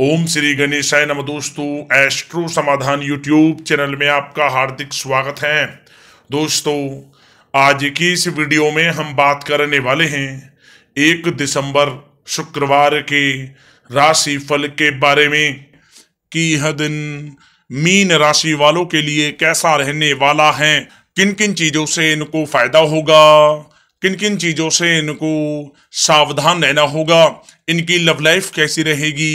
ओम श्री गणेशाय नम दोस्तों एस्ट्रो समाधान यूट्यूब चैनल में आपका हार्दिक स्वागत है दोस्तों आज की इस वीडियो में हम बात करने वाले हैं एक दिसंबर शुक्रवार के राशि फल के बारे में कि यह दिन मीन राशि वालों के लिए कैसा रहने वाला है किन किन चीज़ों से इनको फायदा होगा किन किन चीज़ों से इनको सावधान रहना होगा इनकी लव लाइफ कैसी रहेगी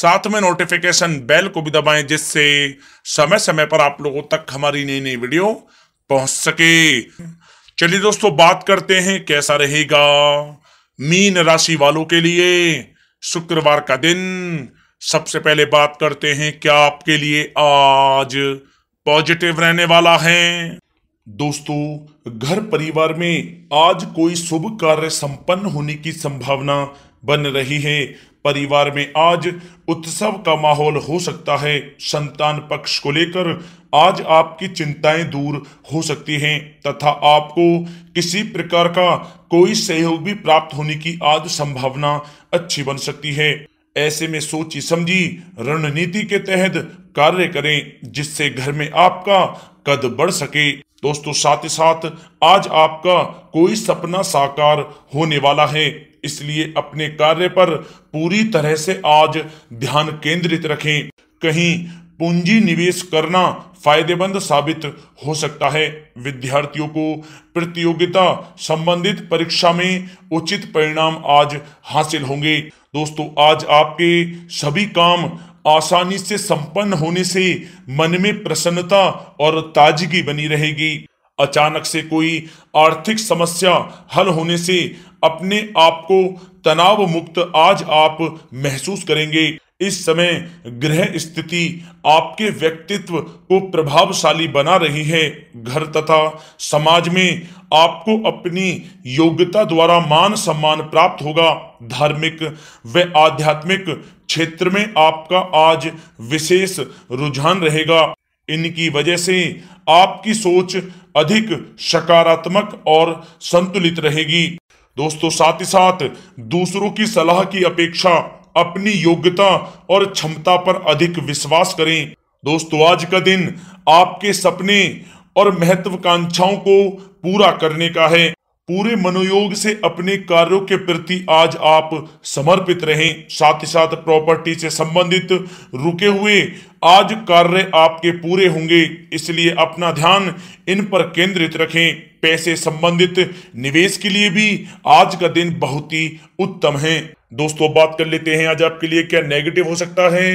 साथ में नोटिफिकेशन बेल को भी दबाएं जिससे समय समय पर आप लोगों तक हमारी नई नई वीडियो पहुंच सके चलिए दोस्तों बात करते हैं कैसा रहेगा मीन राशि वालों के लिए शुक्रवार का दिन सबसे पहले बात करते हैं क्या आपके लिए आज पॉजिटिव रहने वाला है दोस्तों घर परिवार में आज कोई शुभ कार्य संपन्न होने की संभावना बन रही है परिवार में आज उत्सव का माहौल हो सकता है संतान पक्ष को लेकर आज आपकी चिंताएं दूर हो सकती हैं तथा आपको किसी प्रकार का कोई सहयोग भी प्राप्त होने की आज संभावना अच्छी बन सकती है ऐसे में सोची समझी रणनीति के तहत कार्य करें जिससे घर में आपका कद बढ़ सके दोस्तों साथ ही साथ आज आपका कोई सपना साकार होने वाला है इसलिए अपने कार्य पर पूरी तरह से आज ध्यान केंद्रित रखें कहीं पूंजी निवेश करना फायदेमंद साबित हो सकता है विद्यार्थियों को प्रतियोगिता संबंधित परीक्षा में उचित परिणाम आज हासिल होंगे दोस्तों आज आपके सभी काम आसानी से संपन्न होने से मन में प्रसन्नता और ताजगी बनी रहेगी अचानक से कोई आर्थिक समस्या हल होने से अपने आप को तनाव मुक्त आज आप महसूस करेंगे इस समय ग्रह स्थिति आपके व्यक्तित्व को प्रभावशाली बना रही है घर तथा समाज में आपको अपनी योग्यता द्वारा मान सम्मान प्राप्त होगा धार्मिक व आध्यात्मिक क्षेत्र में आपका आज विशेष रुझान रहेगा इनकी वजह से आपकी सोच अधिक सकारात्मक और संतुलित रहेगी दोस्तों साथ ही साथ दूसरों की सलाह की अपेक्षा अपनी योग्यता और क्षमता पर अधिक विश्वास करें दोस्तों आज का दिन आपके सपने और महत्वाकांक्षाओं को पूरा करने का है पूरे मनोयोग से अपने कार्यों के प्रति आज आप समर्पित रहें साथ ही साथ प्रॉपर्टी से संबंधित रुके हुए आज कार्य आपके पूरे होंगे इसलिए अपना ध्यान इन पर केंद्रित रखें पैसे संबंधित निवेश के लिए भी आज का दिन बहुत ही उत्तम है दोस्तों बात कर लेते हैं आज आपके लिए क्या नेगेटिव हो सकता है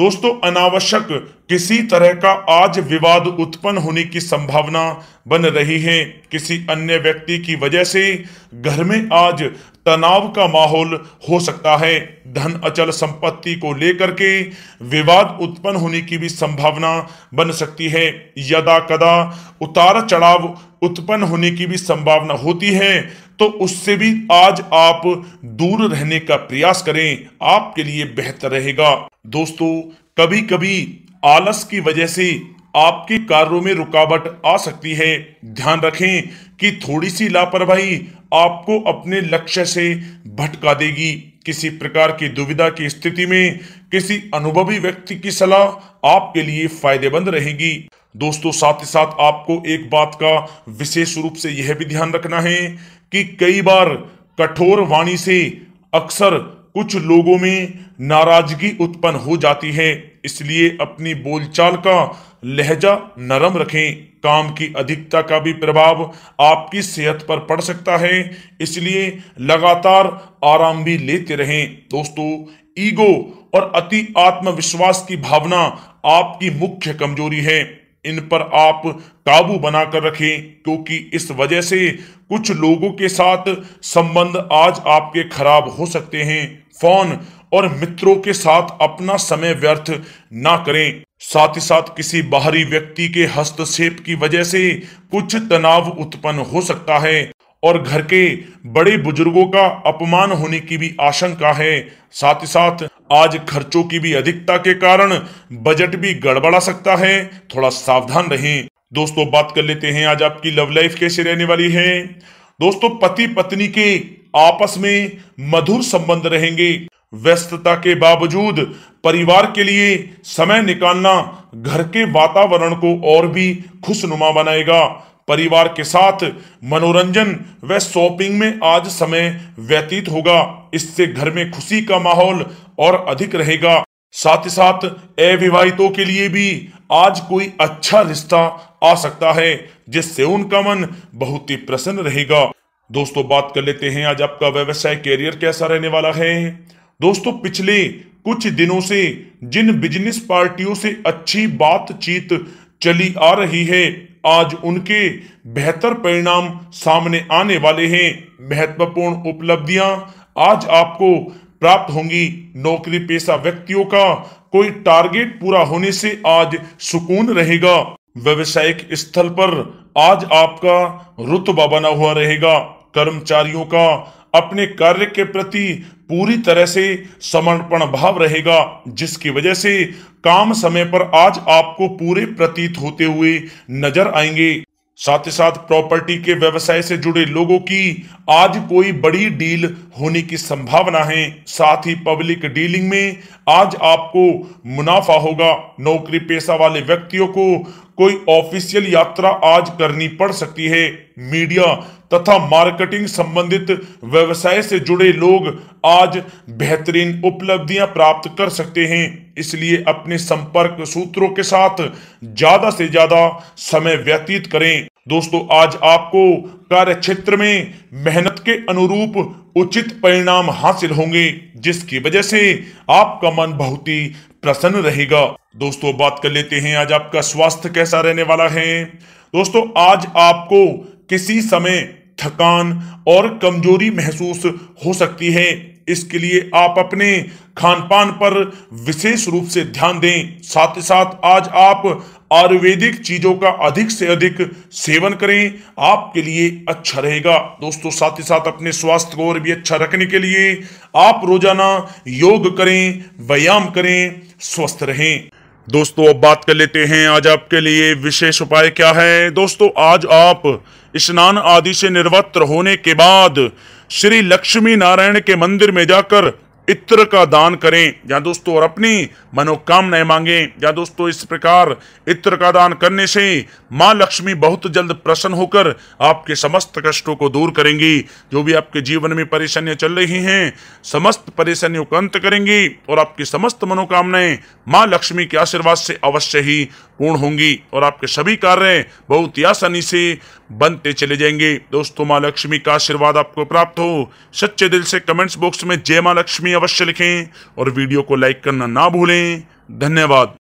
दोस्तों अनावश्यक किसी तरह का आज विवाद उत्पन्न होने की संभावना बन रही है किसी अन्य व्यक्ति की वजह से घर में आज तनाव का माहौल हो सकता है धन अचल संपत्ति को लेकर के विवाद उत्पन्न होने की भी संभावना बन सकती है यदा कदा उतार चढ़ाव उत्पन्न होने की भी संभावना होती है तो उससे भी आज आप दूर रहने का प्रयास करें आपके लिए बेहतर रहेगा दोस्तों कभी कभी आलस की वजह से आपके कार्यों में रुकावट आ सकती है ध्यान रखें कि थोड़ी सी लापरवाही आपको अपने लक्ष्य से भटका देगी किसी प्रकार की दुविधा की स्थिति में किसी अनुभवी व्यक्ति की सलाह आपके लिए फायदेमंद रहेगी दोस्तों साथ ही साथ आपको एक बात का विशेष रूप से यह भी ध्यान रखना है कि कई बार कठोर वाणी से अक्सर कुछ लोगों में नाराजगी उत्पन्न हो जाती है इसलिए अपनी बोलचाल का लहजा नरम रखें काम की अधिकता का भी प्रभाव आपकी सेहत पर पड़ सकता है इसलिए लगातार आराम भी लेते रहें दोस्तों ईगो और अति आत्मविश्वास की भावना आपकी मुख्य कमजोरी है इन पर आप काबू बनाकर रखें क्योंकि इस वजह से कुछ लोगों के साथ संबंध आज आपके खराब हो सकते हैं फोन और मित्रों के साथ अपना समय व्यर्थ ना करें साथ ही साथ किसी बाहरी व्यक्ति के हस्तक्षेप की वजह से कुछ तनाव उत्पन्न हो सकता है और घर के बड़े बुजुर्गों का अपमान होने की भी आशंका है साथ ही साथ आज खर्चों की भी अधिकता के कारण बजट भी गड़बड़ा सकता है थोड़ा सावधान रहें दोस्तों बात कर लेते हैं आज आपकी लव लाइफ कैसे रहने वाली है दोस्तों पति पत्नी के आपस में मधुर संबंध रहेंगे व्यस्तता के बावजूद परिवार के लिए समय निकालना घर के वातावरण को और भी खुशनुमा बनाएगा परिवार के साथ मनोरंजन व शॉपिंग में आज समय व्यतीत होगा इससे घर में खुशी का माहौल और अधिक रहेगा साथ ही साथ अविवाहितों के लिए भी आज कोई अच्छा रिश्ता आ सकता है जिससे उनका मन बहुत ही प्रसन्न रहेगा दोस्तों बात कर लेते हैं आज आपका व्यवसाय कैरियर कैसा रहने वाला है दोस्तों पिछले कुछ दिनों से जिन बिजनेस पार्टियों से अच्छी बातचीत चली आ रही है आज उनके बेहतर परिणाम सामने आने वाले हैं महत्वपूर्ण उपलब्धियां आज आपको प्राप्त होंगी नौकरी पेशा व्यक्तियों का कोई टारगेट पूरा होने से आज सुकून रहेगा व्यवसायिक स्थल पर आज आपका रुतबा बना हुआ रहेगा कर्मचारियों का अपने कार्य के प्रति पूरी तरह से समर्पण भाव रहेगा जिसकी वजह से काम समय पर आज आपको पूरे प्रतीत होते हुए नजर आएंगे साथ ही साथ प्रॉपर्टी के व्यवसाय से जुड़े लोगों की आज कोई बड़ी डील होने की संभावना है साथ ही पब्लिक डीलिंग में आज आपको मुनाफा होगा नौकरी पेशा वाले व्यक्तियों को कोई ऑफिशियल यात्रा आज करनी पड़ सकती है मीडिया तथा मार्केटिंग संबंधित व्यवसाय से जुड़े लोग आज बेहतरीन उपलब्धियां प्राप्त कर सकते हैं इसलिए अपने संपर्क सूत्रों के साथ ज्यादा से ज्यादा समय व्यतीत करें दोस्तों आज आपको कार्य क्षेत्र में मेहनत के अनुरूप उचित परिणाम हासिल होंगे जिसकी वजह से आपका मन बहुत ही प्रसन्न रहेगा दोस्तों बात कर लेते हैं आज आपका स्वास्थ्य कैसा रहने वाला है दोस्तों आज आपको किसी समय थकान और कमजोरी महसूस हो सकती है इसके लिए आप अपने खान पान पर विशेष रूप से ध्यान दें साथ ही साथ आज आप आयुर्वेदिक चीजों का अधिक से अधिक सेवन करें आपके लिए अच्छा रहेगा दोस्तों साथ ही साथ अपने स्वास्थ्य को और भी अच्छा रखने के लिए आप रोजाना योग करें व्यायाम करें स्वस्थ रहें दोस्तों अब बात कर लेते हैं आज आपके लिए विशेष उपाय क्या है दोस्तों आज आप स्नान आदि से निर्वत्र होने के बाद श्री लक्ष्मी नारायण के मंदिर में जाकर इत्र का दान करें या दोस्तों और अपनी मनोकामनाएं मांगे या दोस्तों इस प्रकार इत्र का दान करने से माँ लक्ष्मी बहुत जल्द प्रसन्न होकर आपके समस्त कष्टों को दूर करेंगी जो भी आपके जीवन में परेशानियां चल रही हैं समस्त परेशानियों का अंत करेंगी और आपकी समस्त मनोकामनाएं माँ लक्ष्मी के आशीर्वाद से अवश्य ही पूर्ण होंगी और आपके सभी कार्य बहुत ही आसानी से बनते चले जाएंगे दोस्तों माँ लक्ष्मी का आशीर्वाद आपको प्राप्त हो सच्चे दिल से कमेंट्स बॉक्स में जय माँ लक्ष्मी अवश्य लिखें और वीडियो को लाइक करना ना भूलें धन्यवाद